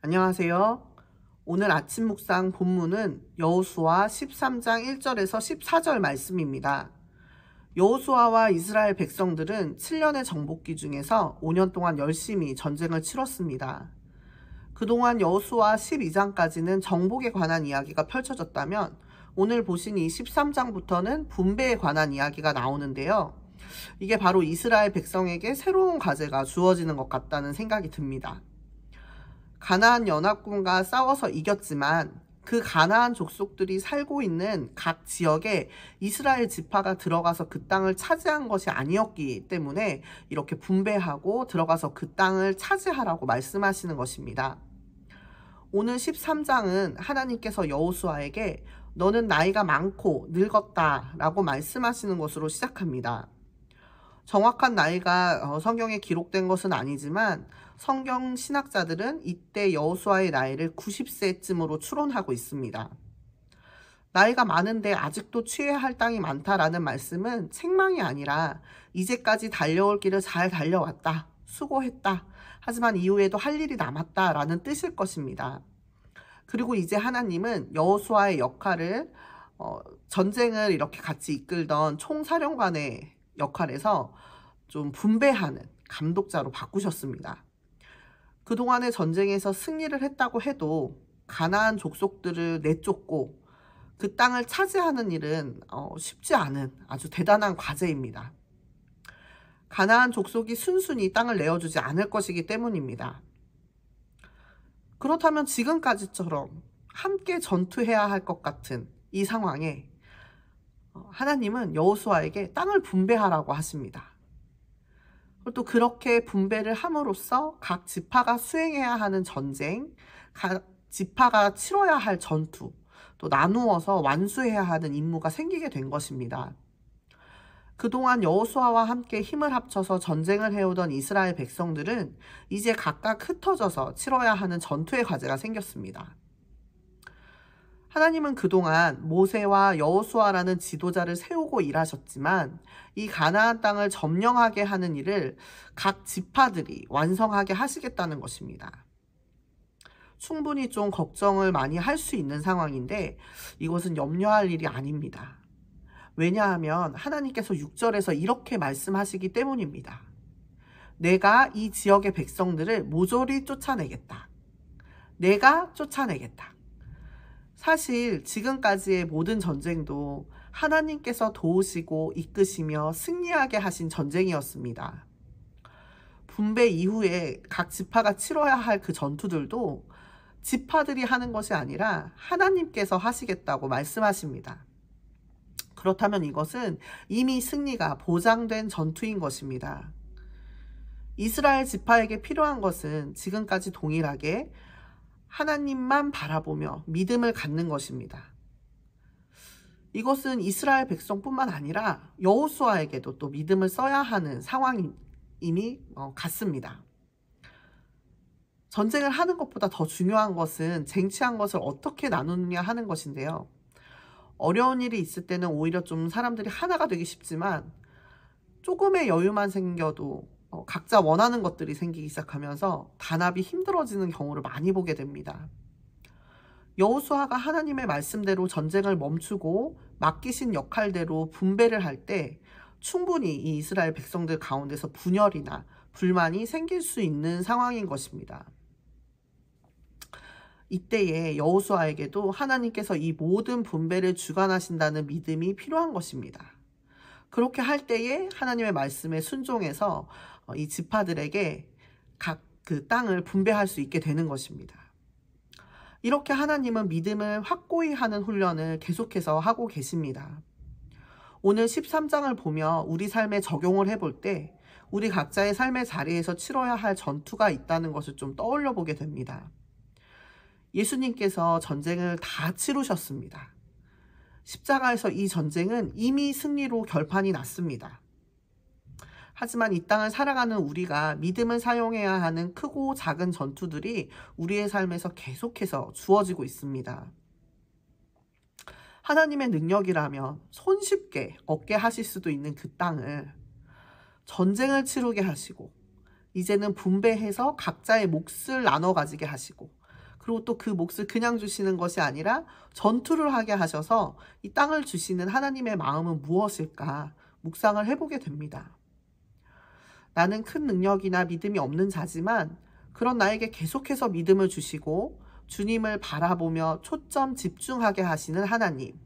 안녕하세요. 오늘 아침 묵상 본문은 여호수아 13장 1절에서 14절 말씀입니다. 여호수아와 이스라엘 백성들은 7년의 정복기 중에서 5년 동안 열심히 전쟁을 치렀습니다. 그동안 여호수아 12장까지는 정복에 관한 이야기가 펼쳐졌다면 오늘 보신 이 13장부터는 분배에 관한 이야기가 나오는데요. 이게 바로 이스라엘 백성에게 새로운 과제가 주어지는 것 같다는 생각이 듭니다. 가나안 연합군과 싸워서 이겼지만 그 가나안 족속들이 살고 있는 각 지역에 이스라엘 지파가 들어가서 그 땅을 차지한 것이 아니었기 때문에 이렇게 분배하고 들어가서 그 땅을 차지하라고 말씀하시는 것입니다. 오늘 13장은 하나님께서 여호수아에게 너는 나이가 많고 늙었다라고 말씀하시는 것으로 시작합니다. 정확한 나이가 어, 성경에 기록된 것은 아니지만 성경 신학자들은 이때 여호수아의 나이를 90세쯤으로 추론하고 있습니다. 나이가 많은데 아직도 취해야 할 땅이 많다라는 말씀은 책망이 아니라 이제까지 달려올 길을 잘 달려왔다. 수고했다. 하지만 이후에도 할 일이 남았다라는 뜻일 것입니다. 그리고 이제 하나님은 여호수아의 역할을 어, 전쟁을 이렇게 같이 이끌던 총사령관의 역할에서 좀 분배하는 감독자로 바꾸셨습니다. 그동안의 전쟁에서 승리를 했다고 해도 가나안 족속들을 내쫓고 그 땅을 차지하는 일은 어, 쉽지 않은 아주 대단한 과제입니다. 가나안 족속이 순순히 땅을 내어주지 않을 것이기 때문입니다. 그렇다면 지금까지처럼 함께 전투해야 할 것 같은 이 상황에 하나님은 여호수아에게 땅을 분배하라고 하십니다. 또 그렇게 분배를 함으로써 각 지파가 수행해야 하는 전쟁, 각 지파가 치러야 할 전투, 또 나누어서 완수해야 하는 임무가 생기게 된 것입니다. 그동안 여호수아와 함께 힘을 합쳐서 전쟁을 해오던 이스라엘 백성들은 이제 각각 흩어져서 치러야 하는 전투의 과제가 생겼습니다. 하나님은 그동안 모세와 여호수아라는 지도자를 세우고 일하셨지만 이 가나안 땅을 점령하게 하는 일을 각 지파들이 완성하게 하시겠다는 것입니다. 충분히 좀 걱정을 많이 할 수 있는 상황인데 이것은 염려할 일이 아닙니다. 왜냐하면 하나님께서 6절에서 이렇게 말씀하시기 때문입니다. 내가 이 지역의 백성들을 모조리 쫓아내겠다. 내가 쫓아내겠다. 사실 지금까지의 모든 전쟁도 하나님께서 도우시고 이끄시며 승리하게 하신 전쟁이었습니다. 분배 이후에 각 지파가 치러야 할 그 전투들도 지파들이 하는 것이 아니라 하나님께서 하시겠다고 말씀하십니다. 그렇다면 이것은 이미 승리가 보장된 전투인 것입니다. 이스라엘 지파에게 필요한 것은 지금까지 동일하게 하나님만 바라보며 믿음을 갖는 것입니다. 이것은 이스라엘 백성뿐만 아니라 여호수아에게도 또 믿음을 써야 하는 상황임이 어, 같습니다. 전쟁을 하는 것보다 더 중요한 것은 쟁취한 것을 어떻게 나누느냐 하는 것인데요. 어려운 일이 있을 때는 오히려 좀 사람들이 하나가 되기 쉽지만 조금의 여유만 생겨도 어, 각자 원하는 것들이 생기기 시작하면서 단합이 힘들어지는 경우를 많이 보게 됩니다. 여호수아가 하나님의 말씀대로 전쟁을 멈추고 맡기신 역할대로 분배를 할 때 충분히 이 이스라엘 백성들 가운데서 분열이나 불만이 생길 수 있는 상황인 것입니다. 이때에 여호수아에게도 하나님께서 이 모든 분배를 주관하신다는 믿음이 필요한 것입니다. 그렇게 할 때에 하나님의 말씀에 순종해서 어, 이 지파들에게 각 그 땅을 분배할 수 있게 되는 것입니다. 이렇게 하나님은 믿음을 확고히 하는 훈련을 계속해서 하고 계십니다. 오늘 13장을 보며 우리 삶에 적용을 해볼 때 우리 각자의 삶의 자리에서 치러야 할 전투가 있다는 것을 좀 떠올려 보게 됩니다. 예수님께서 전쟁을 다 치르셨습니다. 십자가에서 이 전쟁은 이미 승리로 결판이 났습니다. 하지만 이 땅을 살아가는 우리가 믿음을 사용해야 하는 크고 작은 전투들이 우리의 삶에서 계속해서 주어지고 있습니다. 하나님의 능력이라면 손쉽게 얻게 하실 수도 있는 그 땅을 전쟁을 치르게 하시고 이제는 분배해서 각자의 몫을 나눠 가지게 하시고 그리고 또 그 몫을 그냥 주시는 것이 아니라 전투를 하게 하셔서 이 땅을 주시는 하나님의 마음은 무엇일까 묵상을 해보게 됩니다. 나는 큰 능력이나 믿음이 없는 자지만 그런 나에게 계속해서 믿음을 주시고 주님을 바라보며 초점 집중하게 하시는 하나님.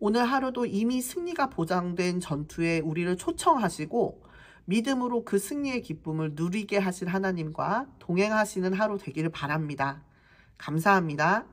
오늘 하루도 이미 승리가 보장된 전투에 우리를 초청하시고 믿음으로 그 승리의 기쁨을 누리게 하실 하나님과 동행하시는 하루 되기를 바랍니다. 감사합니다.